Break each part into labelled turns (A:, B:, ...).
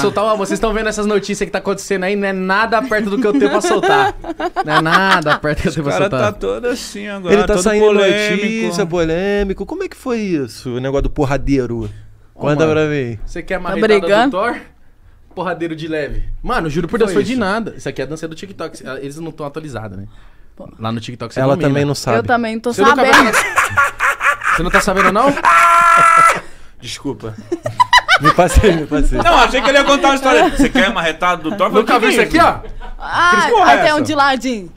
A: Soltar, uma, vocês estão vendo essas notícias que tá acontecendo aí, não é nada perto do que eu tenho pra soltar. Não é nada perto do que eu tenho pra soltar. O cara tá todo assim agora, Ele tá saindo polêmico. notícia, polêmico. Como é que foi isso, o negócio do porradeiro? Oh, Conta pra mim. Você quer uma tá do Thor? Porradeiro de leve. Mano, juro por Deus, foi, de nada. Isso aqui é a dança do TikTok. Ah, eles não estão atualizados, né? Lá no TikTok você Ela domina. também não sabe. Eu também tô você sabendo. Não tá... você não tá sabendo, não? Desculpa. Me passei, me passei. Não, achei que ele ia contar uma história. Você quer uma retada do Thor? Nunca vi isso aqui, ó. Ah, Cris, até essa? um de ladinho.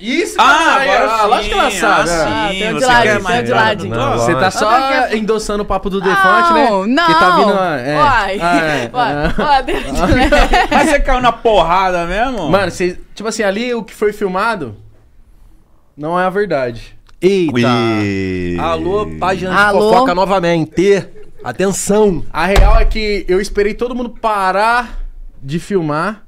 A: Isso, ah, agora sim, lógico que ela ah, sabe. Ah, sim, né? tem o de ladinho, tem de ladinho. Você tá só endossando o papo do Defante, né? Não, Que tá vindo uma... É. Uai, ah, é. uai, ah. uai, uai. Mas você caiu na porrada mesmo? Mano, você, tipo assim, ali o que foi filmado não é a verdade. Eita. Alô, página de Alô? fofoca novamente. Atenção! A real é que eu esperei todo mundo parar de filmar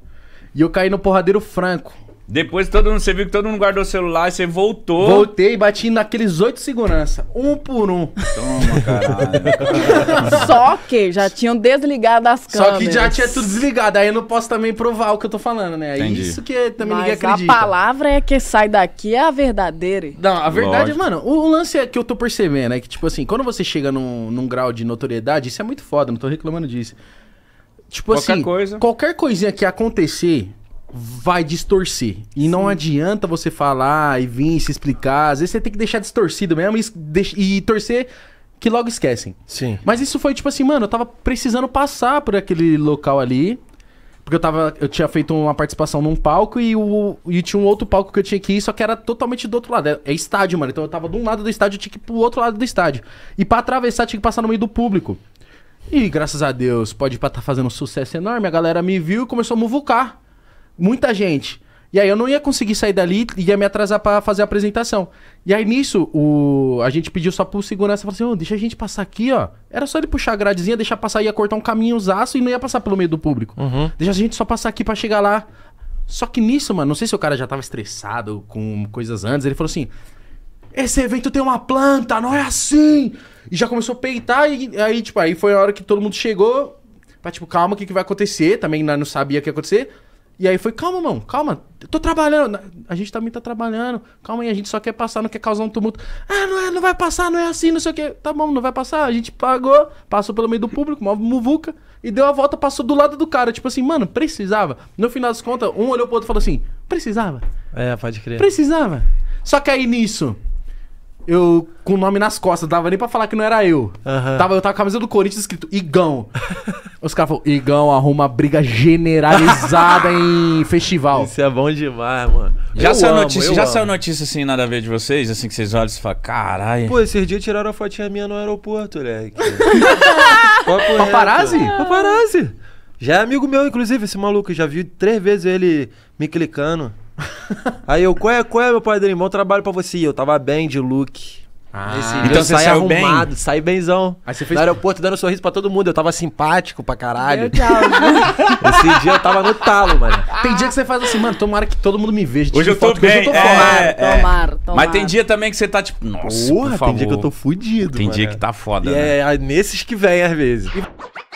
A: e eu caí no porradeiro franco. Depois todo mundo, você viu que todo mundo guardou o celular, e você voltou. Voltei e bati naqueles oito segurança, um por um. Toma, caralho. Só que já tinham desligado as câmeras. Só que já tinha tudo desligado, aí eu não posso também provar o que eu tô falando, né? É Entendi. Isso que também Mas ninguém acredita. a palavra é que sai daqui é a verdadeira. Não, a verdade, Lógico. mano, o, o, lance é que eu tô percebendo é que, tipo assim, quando você chega num, num grau de notoriedade, isso é muito foda, não tô reclamando disso. Tipo qualquer assim, coisa. qualquer coisinha que acontecer, vai distorcer. E Sim. não adianta você falar e vir se explicar. Às vezes você tem que deixar distorcido mesmo e, e torcer que logo esquecem. Sim. Mas isso foi tipo assim, mano, eu tava precisando passar por aquele local ali. Porque eu tava. Eu tinha feito uma participação num palco e, o, e tinha um outro palco que eu tinha que ir, só que era totalmente do outro lado. É, é estádio, mano. Então eu tava de um lado do estádio, eu tinha que ir pro outro lado do estádio. E para atravessar, tinha que passar no meio do público. E graças a Deus, pode estar tá fazendo um sucesso enorme. A galera me viu e começou a muvucar muita gente. E aí eu não ia conseguir sair dali e ia me atrasar para fazer a apresentação. E aí nisso, o... a gente pediu só pro segurança falou assim: oh, deixa a gente passar aqui, ó. Era só ele puxar a gradezinha, deixar passar, ia cortar um caminho zaço e não ia passar pelo meio do público. Uhum. Deixa a gente só passar aqui para chegar lá. Só que nisso, mano, não sei se o cara já tava estressado com coisas antes, ele falou assim: esse evento tem uma planta, não é assim! E já começou a peitar, e aí, tipo, aí foi a hora que todo mundo chegou. Pra, tipo, calma, o que, que vai acontecer? Também não sabia o que ia acontecer. E aí foi, calma, mano, calma, eu tô trabalhando. A gente também tá trabalhando, calma aí, a gente só quer passar, não quer causar um tumulto. Ah, não, é, não vai passar, não é assim, não sei o quê. Tá bom, não vai passar. A gente pagou, passou pelo meio do público, uma muvuca, e deu a volta, passou do lado do cara. Tipo assim, mano, precisava. No final das contas, um olhou pro outro e falou assim: precisava. É, pode crer. Precisava. Só que aí nisso, eu com o nome nas costas, dava nem pra falar que não era eu. Uhum. Tava, eu tava com a camisa do Corinthians escrito Igão. Os caras falaram, Igão arruma briga generalizada em festival. Isso é bom demais, mano. Já, saiu, amo, notícia, já saiu notícia assim, nada a ver de vocês, assim, que vocês olham e falam, caralho. Pô, esses dias tiraram a fotinha minha no aeroporto, moleque. Paparazzi? Paparazzi. Já é amigo meu, inclusive, esse maluco. Já vi três vezes ele me clicando. Aí eu, qual é, qual é, meu pai dele? Bom trabalho pra você. E eu tava bem de look. Ah, então você sai saiu arrumado, bem? saí benzão. Aí você fez... No aeroporto dando um sorriso pra todo mundo. Eu tava simpático pra caralho. Esse dia eu tava no talo, mano. Tem dia que você faz assim, mano, tomara que todo mundo me veja. Hoje eu tô foto, bem. Eu tô é, é. Mas tem dia também que você tá tipo, nossa, Porra, por favor. tem dia que eu tô fudido, Tem mano. dia que tá foda, e é, né? É, nesses que vem às vezes. E...